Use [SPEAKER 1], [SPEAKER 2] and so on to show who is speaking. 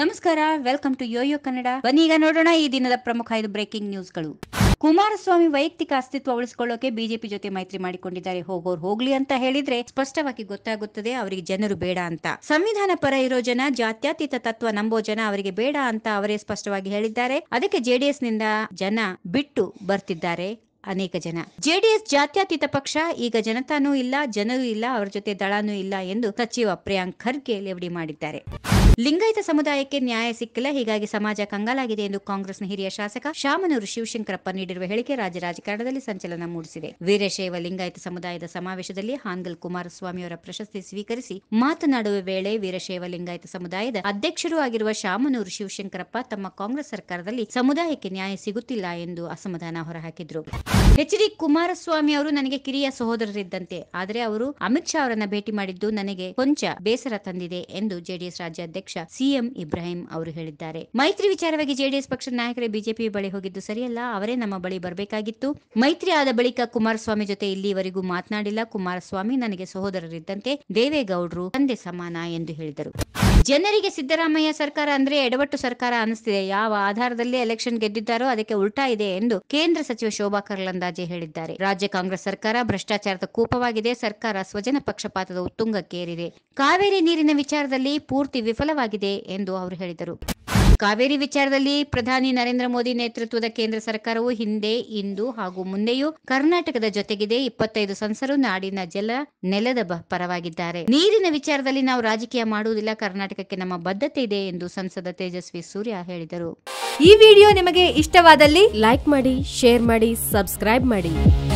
[SPEAKER 1] ನಮಸ್ಕಾರ welcome to yo yo Kannada ಬನ್ನೀಗ ನೋಡೋಣ ಈ ದಿನದ ಪ್ರಮುಖ ಐದು ಬ್ರೇಕಿಂಗ್ ನ್ಯೂಸ್ಗಳು ಕುಮಾರಸ್ವಾಮಿ ವೈಯಕ್ತಿಕ ಅಸ್ತಿತ್ವ ಉಳಿಸಿಕೊಳ್ಳೋಕೆ ಬಿಜೆಪಿ ಜೊತೆ ಮೈತ್ರಿ ಮಾಡಿಕೊಂಡಿದ್ದಾರೆ ಹೋಗೋರು ಹೋಗ್ಲಿ ಅಂತ ಹೇಳಿದ್ರೆ ಸ್ಪಷ್ಟವಾಗಿ ಗೊತ್ತಾಗುತ್ತದೆ ಅವರಿಗೆ ಜನರು ಬೇಡ ಅಂತ ಸಂವಿಧಾನ ಪರ ಇರೋ ಜನ ಜಾತ್ಯತೀತ ತತ್ವ ನಂಬೋ ಜನ ಅವರಿಗೆ ಬೇಡ ಅಂತ ಅವರೇ ಸ್ಪಷ್ಟವಾಗಿ ಹೇಳಿದ್ದಾರೆ ಅದಕ್ಕೆ ಜೆಡಿಎಸ್ ನಿಂದ ಜನ ಬಿಟ್ಟು ಬರ್ತಿದ್ದಾರೆ ಅನೇಕ ಜನ ಜೆಡಿಎಸ್ ಜಾತ್ಯತೀತ ಪಕ್ಷ ಈಗ ಜನತಾನೂ ಇಲ್ಲ ಜನರೂ ಇಲ್ಲ ಅವರ ಜೊತೆ ದಳನೂ ಇಲ್ಲ ಎಂದು ಸಚಿವ ಪ್ರಿಯಾಂಕ್ ಖರ್ಗೆ ಲೇವಡಿ ಮಾಡಿದ್ದಾರೆ ಲಿಂಗಾಯತ ಸಮುದಾಯಕ್ಕೆ ನ್ಯಾಯ ಸಿಕ್ಕಿಲ್ಲ ಹೀಗಾಗಿ ಸಮಾಜ ಕಂಗಾಲಾಗಿದೆ ಎಂದು ಕಾಂಗ್ರೆಸ್ನ ಹಿರಿಯ ಶಾಸಕ ಶಾಮನೂರು ಶಿವಶಂಕರಪ್ಪ ನೀಡಿರುವ ಹೇಳಿಕೆ ರಾಜ್ಯ ರಾಜಕಾರಣದಲ್ಲಿ ಸಂಚಲನ ಮೂಡಿಸಿದೆ ವೀರಶೈವ ಲಿಂಗಾಯತ ಸಮುದಾಯದ ಸಮಾವೇಶದಲ್ಲಿ ಹಾನ್ಗಲ್ ಕುಮಾರಸ್ವಾಮಿಯವರ ಪ್ರಶಸ್ತಿ ಸ್ವೀಕರಿಸಿ ಮಾತನಾಡುವ ವೇಳೆ ವೀರಶೈವ ಲಿಂಗಾಯತ ಸಮುದಾಯದ ಅಧ್ಯಕ್ಷರೂ ಆಗಿರುವ ಶಾಮನೂರು ಶಿವಶಂಕರಪ್ಪ ತಮ್ಮ ಕಾಂಗ್ರೆಸ್ ಸರ್ಕಾರದಲ್ಲಿ ಸಮುದಾಯಕ್ಕೆ ನ್ಯಾಯ ಸಿಗುತ್ತಿಲ್ಲ ಎಂದು ಅಸಮಾಧಾನ ಹೊರಹಾಕಿದ್ರು ಎಚ್ ಡಿ ಕುಮಾರಸ್ವಾಮಿ ಅವರು ನನಗೆ ಕಿರಿಯ ಸಹೋದರರಿದ್ದಂತೆ ಆದರೆ ಅವರು ಅಮಿತ್ ಶಾ ಅವರನ್ನ ಭೇಟಿ ಮಾಡಿದ್ದು ನನಗೆ ಕೊಂಚ ಬೇಸರ ತಂದಿದೆ ಎಂದು ಜೆಡಿಎಸ್ ರಾಜ್ಯಾಧ್ಯಕ್ಷ ಸಿಎಂ ಇಬ್ರಾಹಿಂ ಅವರು ಹೇಳಿದ್ದಾರೆ ಮೈತ್ರಿ ವಿಚಾರವಾಗಿ ಜೆಡಿಎಸ್ ಪಕ್ಷದ ನಾಯಕರೇ ಬಿಜೆಪಿ ಬಳಿ ಹೋಗಿದ್ದು ಸರಿಯಲ್ಲ ಅವರೇ ನಮ್ಮ ಬಳಿ ಬರಬೇಕಾಗಿತ್ತು ಮೈತ್ರಿ ಆದ ಬಳಿಕ ಕುಮಾರಸ್ವಾಮಿ ಜೊತೆ ಇಲ್ಲಿವರೆಗೂ ಮಾತನಾಡಿಲ್ಲ ಕುಮಾರಸ್ವಾಮಿ ನನಗೆ ಸಹೋದರರಿದ್ದಂತೆ ದೇವೇಗೌಡರು ತಂದೆ ಸಮಾನ ಎಂದು ಹೇಳಿದರು ಜನರಿಗೆ ಸಿದ್ದರಾಮಯ್ಯ ಸರ್ಕಾರ ಅಂದ್ರೆ ಎಡವಟ್ಟು ಸರ್ಕಾರ ಅನಿಸ್ತಿದೆ ಯಾವ ಆಧಾರದಲ್ಲಿ ಎಲೆಕ್ಷನ್ ಗೆದ್ದಿದ್ದಾರೋ ಅದಕ್ಕೆ ಉಲ್ಟಾ ಇದೆ ಎಂದು ಕೇಂದ್ರ ಸಚಿವ ಶೋಭಾ ಕರ್ಲಂದಾಜೆ ಹೇಳಿದ್ದಾರೆ ರಾಜ್ಯ ಕಾಂಗ್ರೆಸ್ ಸರ್ಕಾರ ಭ್ರಷ್ಟಾಚಾರದ ಕೂಪವಾಗಿದೆ ಸರ್ಕಾರ ಸ್ವಜನ ಪಕ್ಷಪಾತದ ಉತ್ತುಂಗಕ್ಕೇರಿದೆ ಕಾವೇರಿ ನೀರಿನ ವಿಚಾರದಲ್ಲಿ ಪೂರ್ತಿ ವಿಫಲವಾಗಿದೆ ಎಂದು ಅವರು ಹೇಳಿದರು ಕಾವೇರಿ ವಿಚಾರದಲ್ಲಿ ಪ್ರಧಾನಿ ನರೇಂದ್ರ ಮೋದಿ ನೇತೃತ್ವದ ಕೇಂದ್ರ ಸರ್ಕಾರವು ಹಿಂದೆ ಇಂದು ಹಾಗೂ ಮುಂದೆಯೂ ಕರ್ನಾಟಕದ ಜೊತೆಗಿದೆ ಇಪ್ಪತ್ತೈದು ಸಂಸರು ನಾಡಿನ ಜಲ ನೆಲದ ಪರವಾಗಿದ್ದಾರೆ ನೀರಿನ ವಿಚಾರದಲ್ಲಿ ನಾವು ರಾಜಕೀಯ ಮಾಡುವುದಿಲ್ಲ ಕರ್ನಾಟಕಕ್ಕೆ ನಮ್ಮ ಬದ್ಧತೆ ಇದೆ ಎಂದು ಸಂಸದ ತೇಜಸ್ವಿ ಸೂರ್ಯ ಹೇಳಿದರು ಈ ವಿಡಿಯೋ ನಿಮಗೆ ಇಷ್ಟವಾದಲ್ಲಿ ಲೈಕ್ ಮಾಡಿ ಶೇರ್ ಮಾಡಿ ಸಬ್ಸ್ಕ್ರೈಬ್ ಮಾಡಿ